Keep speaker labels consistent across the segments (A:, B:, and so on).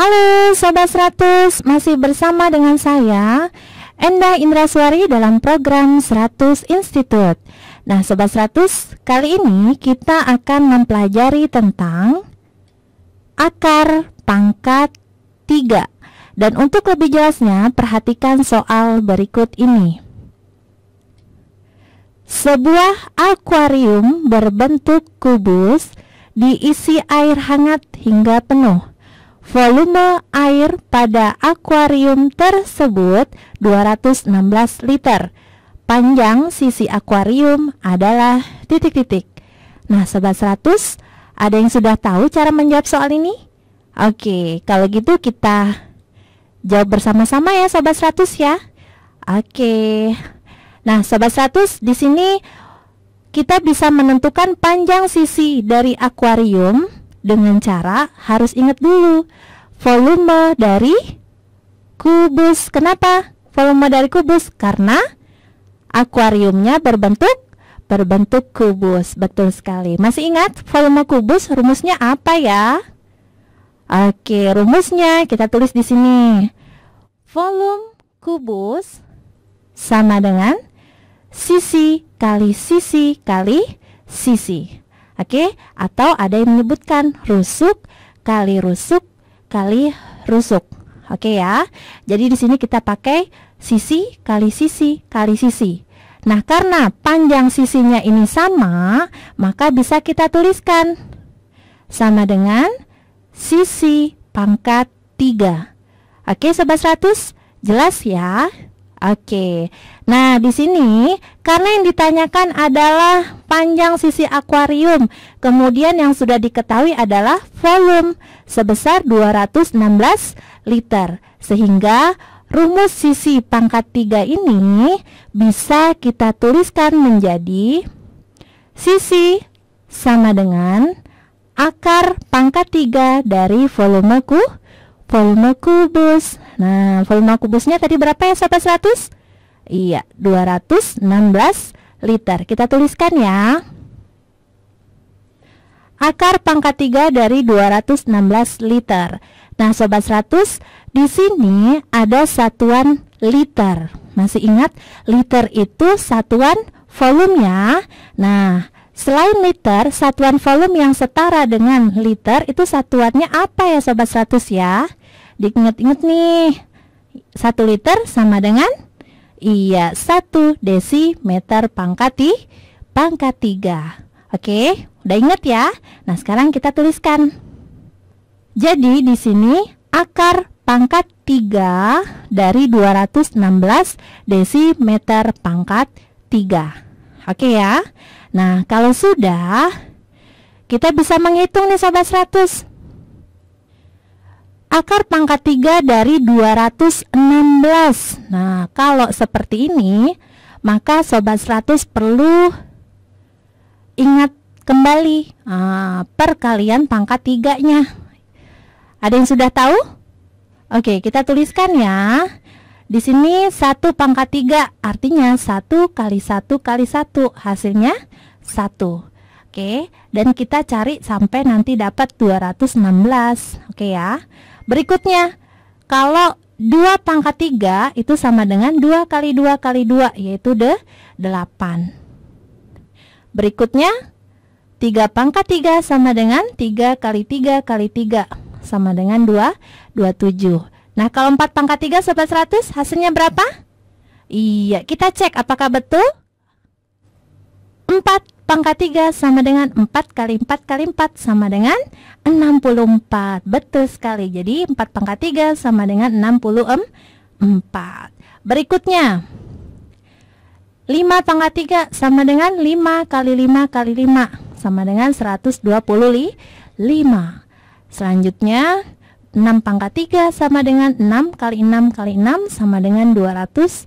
A: Halo Sobat 100, masih bersama dengan saya Enda Indraswari dalam program 100 Institute Nah Sobat 100, kali ini kita akan mempelajari tentang Akar pangkat 3 Dan untuk lebih jelasnya, perhatikan soal berikut ini Sebuah akuarium berbentuk kubus diisi air hangat hingga penuh volume air pada akuarium tersebut 216 liter. Panjang sisi akuarium adalah titik-titik. Nah, sobat 100, ada yang sudah tahu cara menjawab soal ini? Oke, kalau gitu kita jawab bersama-sama ya sobat 100 ya. Oke. Nah, sobat 100 di sini kita bisa menentukan panjang sisi dari akuarium dengan cara harus ingat dulu volume dari kubus. Kenapa? Volume dari kubus karena akuariumnya berbentuk berbentuk kubus. Betul sekali. Masih ingat volume kubus rumusnya apa ya? Oke, rumusnya kita tulis di sini. Volume kubus sama dengan sisi kali sisi kali sisi. Oke, okay? atau ada yang menyebutkan rusuk kali rusuk kali rusuk. Oke okay ya. Jadi di sini kita pakai sisi kali sisi kali sisi. Nah, karena panjang sisinya ini sama, maka bisa kita tuliskan sama dengan sisi pangkat 3. Oke, sobat 100, jelas ya? Oke. Nah, di sini karena yang ditanyakan adalah panjang sisi akuarium. Kemudian yang sudah diketahui adalah volume sebesar 216 liter. Sehingga rumus sisi pangkat tiga ini bisa kita tuliskan menjadi sisi sama dengan akar pangkat tiga dari kuh volume kubus. Nah, volume kubusnya tadi berapa ya sampai 100? Iya, 216 liter. Kita tuliskan ya. Akar pangkat 3 dari 216 liter. Nah, sobat 100, di sini ada satuan liter. Masih ingat liter itu satuan volume ya. Nah, Selain liter, satuan volume yang setara dengan liter itu satuannya apa ya sobat 100 ya? diinget-inget nih 1 liter sama dengan iya 1 desimeter pangkat di pangkat 3 Oke udah inget ya Nah sekarang kita tuliskan Jadi di sini akar pangkat 3 dari 216 desimeter pangkat 3 Oke ya Nah kalau sudah kita bisa menghitung nih sobat 100 akar pangkat 3 dari 216. Nah, kalau seperti ini, maka sobat 100 perlu ingat kembali nah, perkalian pangkat 3-nya. Ada yang sudah tahu? Oke, kita tuliskan ya. Di sini 1 pangkat 3 artinya 1 kali 1 kali 1 hasilnya 1. Oke, dan kita cari sampai nanti dapat 216. Oke ya. Berikutnya, kalau 2 pangkat 3 itu sama dengan 2 kali 2 kali 2 yaitu de 8. Berikutnya 3 pangkat 3 sama dengan 3 kali 3 kali 3 sama dengan 2 27. Nah, kalau 4 pangkat 3 sobat 100 hasilnya berapa? Iya, kita cek apakah betul 4 Pangkat 3 sama dengan 4 kali 4 kali 4 sama dengan 64 Betul sekali Jadi 4 pangkat 3 sama dengan 64 Berikutnya 5 pangkat 3 sama dengan 5 kali 5 kali 5 Sama dengan 125 Selanjutnya 6 pangkat 3 sama dengan 6 kali 6 kali 6 sama dengan 216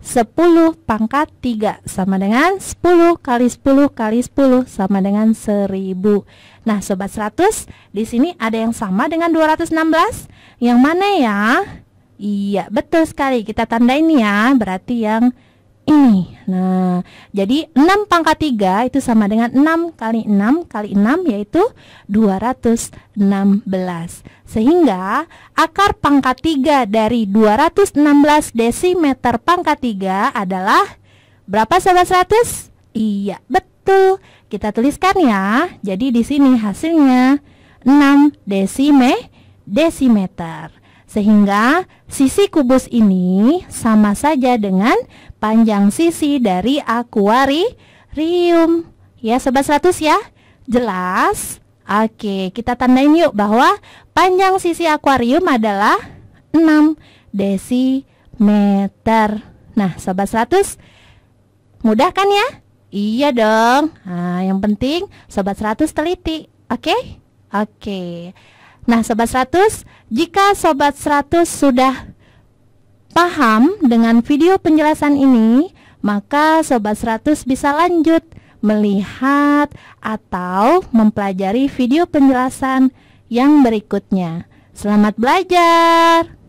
A: 10 pangkat 3 sama dengan 10 kali 10 kali 10 sama dengan 1000. Nah, sobat 100, di sini ada yang sama dengan 216. Yang mana ya? Iya, betul sekali. Kita tandain ya, berarti yang ini. Nah, jadi 6 pangkat 3 itu sama dengan 6 kali 6 kali 6 yaitu 216. Sehingga akar pangkat 3 dari 216 desimeter pangkat 3 adalah berapa sahabat 100? Iya, betul. Kita tuliskan ya. Jadi di sini hasilnya 6 desime desimeter. Sehingga sisi kubus ini sama saja dengan panjang sisi dari akuarium. Ya, sobat 100 ya. Jelas? Oke, kita tandain yuk bahwa panjang sisi akuarium adalah 6 desimeter. Nah, sobat 100, mudah kan ya? Iya dong. Nah, yang penting sobat 100 teliti. Oke? Oke. Nah, sobat 100, jika sobat 100 sudah paham dengan video penjelasan ini, maka sobat 100 bisa lanjut melihat atau mempelajari video penjelasan yang berikutnya. Selamat belajar!